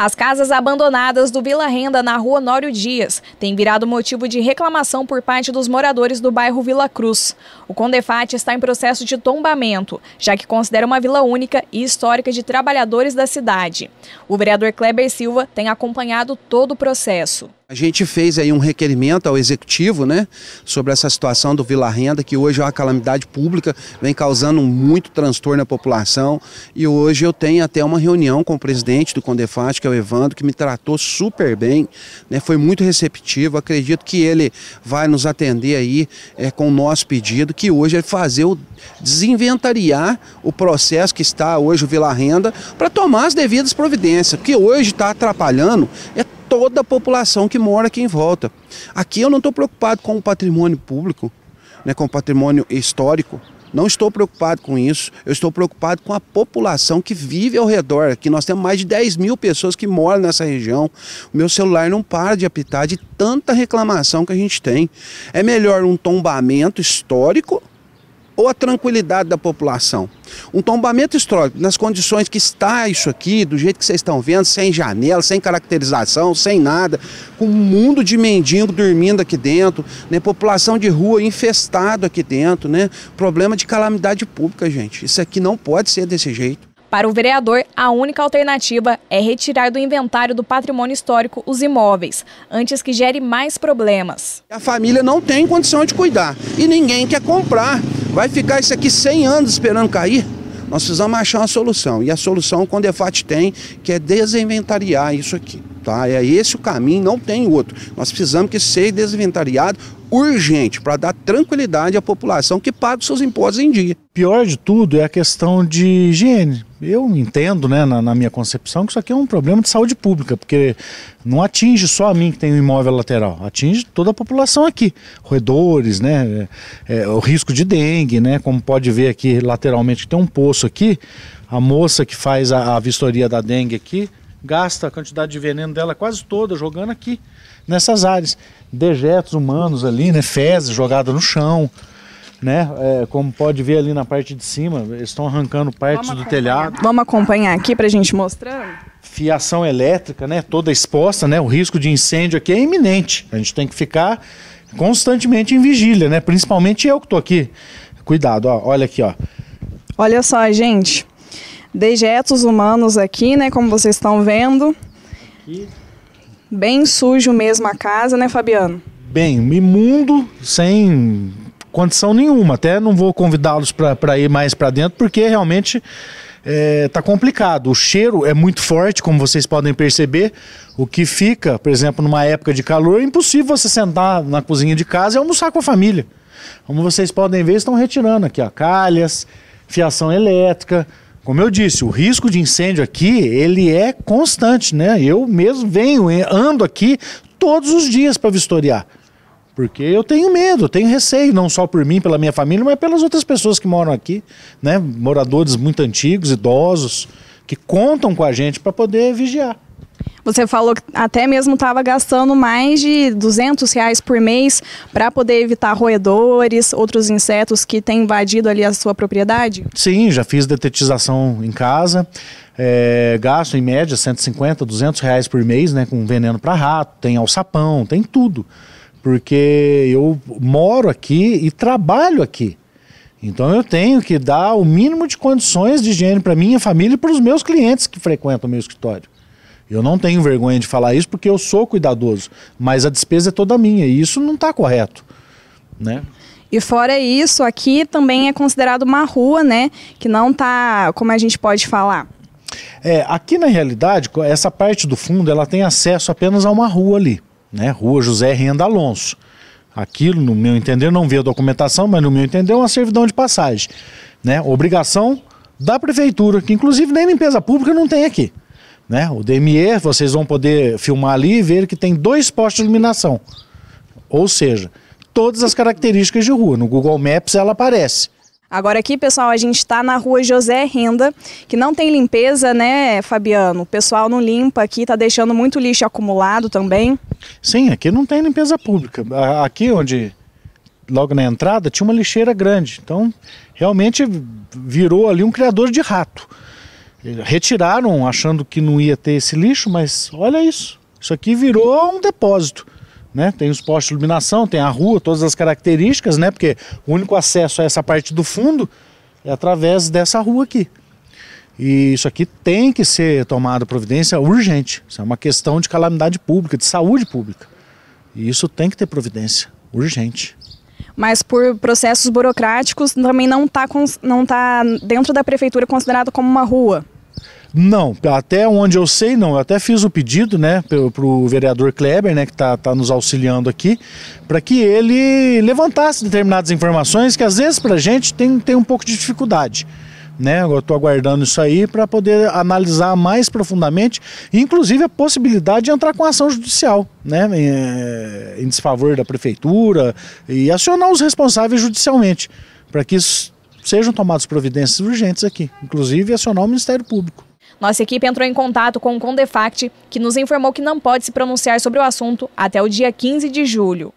As casas abandonadas do Vila Renda na rua Nório Dias têm virado motivo de reclamação por parte dos moradores do bairro Vila Cruz. O Condefat está em processo de tombamento, já que considera uma vila única e histórica de trabalhadores da cidade. O vereador Kleber Silva tem acompanhado todo o processo. A gente fez aí um requerimento ao executivo, né, sobre essa situação do Vila Renda, que hoje é uma calamidade pública, vem causando muito transtorno à população. E hoje eu tenho até uma reunião com o presidente do Condefat, que é o Evandro, que me tratou super bem, né, foi muito receptivo. Acredito que ele vai nos atender aí é, com o nosso pedido, que hoje é fazer o desinventariar o processo que está hoje o Vila Renda para tomar as devidas providências, porque hoje está atrapalhando é toda a população que mora aqui em volta. Aqui eu não estou preocupado com o patrimônio público, né, com o patrimônio histórico. Não estou preocupado com isso, eu estou preocupado com a população que vive ao redor. Aqui nós temos mais de 10 mil pessoas que moram nessa região. O meu celular não para de apitar de tanta reclamação que a gente tem. É melhor um tombamento histórico ou a tranquilidade da população. Um tombamento histórico, nas condições que está isso aqui, do jeito que vocês estão vendo, sem janela, sem caracterização, sem nada, com um mundo de mendigo dormindo aqui dentro, né? população de rua infestado aqui dentro, né? problema de calamidade pública, gente. Isso aqui não pode ser desse jeito. Para o vereador, a única alternativa é retirar do inventário do patrimônio histórico os imóveis, antes que gere mais problemas. A família não tem condição de cuidar e ninguém quer comprar. Vai ficar isso aqui 100 anos esperando cair? Nós precisamos achar uma solução. E a solução o Condefat tem, que é desinventariar isso aqui. Tá? É esse o caminho, não tem outro. Nós precisamos que seja desinventariado urgente para dar tranquilidade à população que paga os seus impostos em dia. Pior de tudo é a questão de higiene. Eu entendo, né, na, na, minha concepção, que isso aqui é um problema de saúde pública, porque não atinge só a mim que tem um imóvel lateral, atinge toda a população aqui. Roedores, né, é, é o risco de dengue, né, como pode ver aqui lateralmente, tem um poço aqui, a moça que faz a, a vistoria da dengue aqui, gasta a quantidade de veneno dela quase toda jogando aqui, nessas áreas. Dejetos humanos ali, né? Fezes jogada no chão, né? É, como pode ver ali na parte de cima, eles estão arrancando parte do telhado. Vamos acompanhar aqui para a gente mostrar. Fiação elétrica, né? Toda exposta, né? O risco de incêndio aqui é iminente. A gente tem que ficar constantemente em vigília, né? Principalmente eu que estou aqui. Cuidado, ó, olha aqui, ó. Olha só, gente dejetos humanos aqui, né? Como vocês estão vendo. Aqui. Bem sujo mesmo a casa, né, Fabiano? Bem, imundo, sem condição nenhuma. Até não vou convidá-los para ir mais para dentro, porque realmente é, tá complicado. O cheiro é muito forte, como vocês podem perceber. O que fica, por exemplo, numa época de calor, é impossível você sentar na cozinha de casa e almoçar com a família. Como vocês podem ver, estão retirando aqui ó, calhas, fiação elétrica, como eu disse, o risco de incêndio aqui, ele é constante, né? Eu mesmo venho, eh, ando aqui todos os dias para vistoriar. Porque eu tenho medo, eu tenho receio, não só por mim, pela minha família, mas pelas outras pessoas que moram aqui, né? Moradores muito antigos, idosos, que contam com a gente para poder vigiar. Você falou que até mesmo estava gastando mais de 200 reais por mês para poder evitar roedores, outros insetos que têm invadido ali a sua propriedade? Sim, já fiz detetização em casa. É, gasto em média 150, 200 reais por mês, né? Com veneno para rato, tem alçapão, tem tudo. Porque eu moro aqui e trabalho aqui. Então eu tenho que dar o mínimo de condições de higiene para minha família e para os meus clientes que frequentam o meu escritório. Eu não tenho vergonha de falar isso porque eu sou cuidadoso, mas a despesa é toda minha e isso não está correto, né? E fora isso, aqui também é considerado uma rua, né? Que não tá, como a gente pode falar? É, aqui na realidade, essa parte do fundo, ela tem acesso apenas a uma rua ali, né? Rua José Renda Alonso. Aquilo, no meu entender, não vi a documentação, mas no meu entender é uma servidão de passagem, né? Obrigação da prefeitura, que inclusive nem limpeza pública não tem aqui. Né? O DME, vocês vão poder filmar ali e ver que tem dois postes de iluminação. Ou seja, todas as características de rua. No Google Maps ela aparece. Agora aqui, pessoal, a gente está na rua José Renda, que não tem limpeza, né, Fabiano? O pessoal não limpa aqui, está deixando muito lixo acumulado também. Sim, aqui não tem limpeza pública. Aqui onde, logo na entrada, tinha uma lixeira grande. Então, realmente virou ali um criador de rato. Retiraram achando que não ia ter esse lixo, mas olha isso. Isso aqui virou um depósito. Né? Tem os postes de iluminação, tem a rua, todas as características, né? Porque o único acesso a essa parte do fundo é através dessa rua aqui. E isso aqui tem que ser tomada providência urgente. Isso é uma questão de calamidade pública, de saúde pública. E isso tem que ter providência urgente mas por processos burocráticos também não está não tá dentro da prefeitura considerado como uma rua. Não, até onde eu sei, não. Eu até fiz o pedido, né, para o vereador Kleber, né, que está tá nos auxiliando aqui, para que ele levantasse determinadas informações que às vezes para a gente tem, tem um pouco de dificuldade né? Eu estou aguardando isso aí para poder analisar mais profundamente, inclusive a possibilidade de entrar com ação judicial, né? Em, eh, em desfavor da prefeitura e acionar os responsáveis judicialmente para que sejam tomadas providências urgentes aqui, inclusive acionar o Ministério Público. Nossa equipe entrou em contato com o Condefact, que nos informou que não pode se pronunciar sobre o assunto até o dia 15 de julho.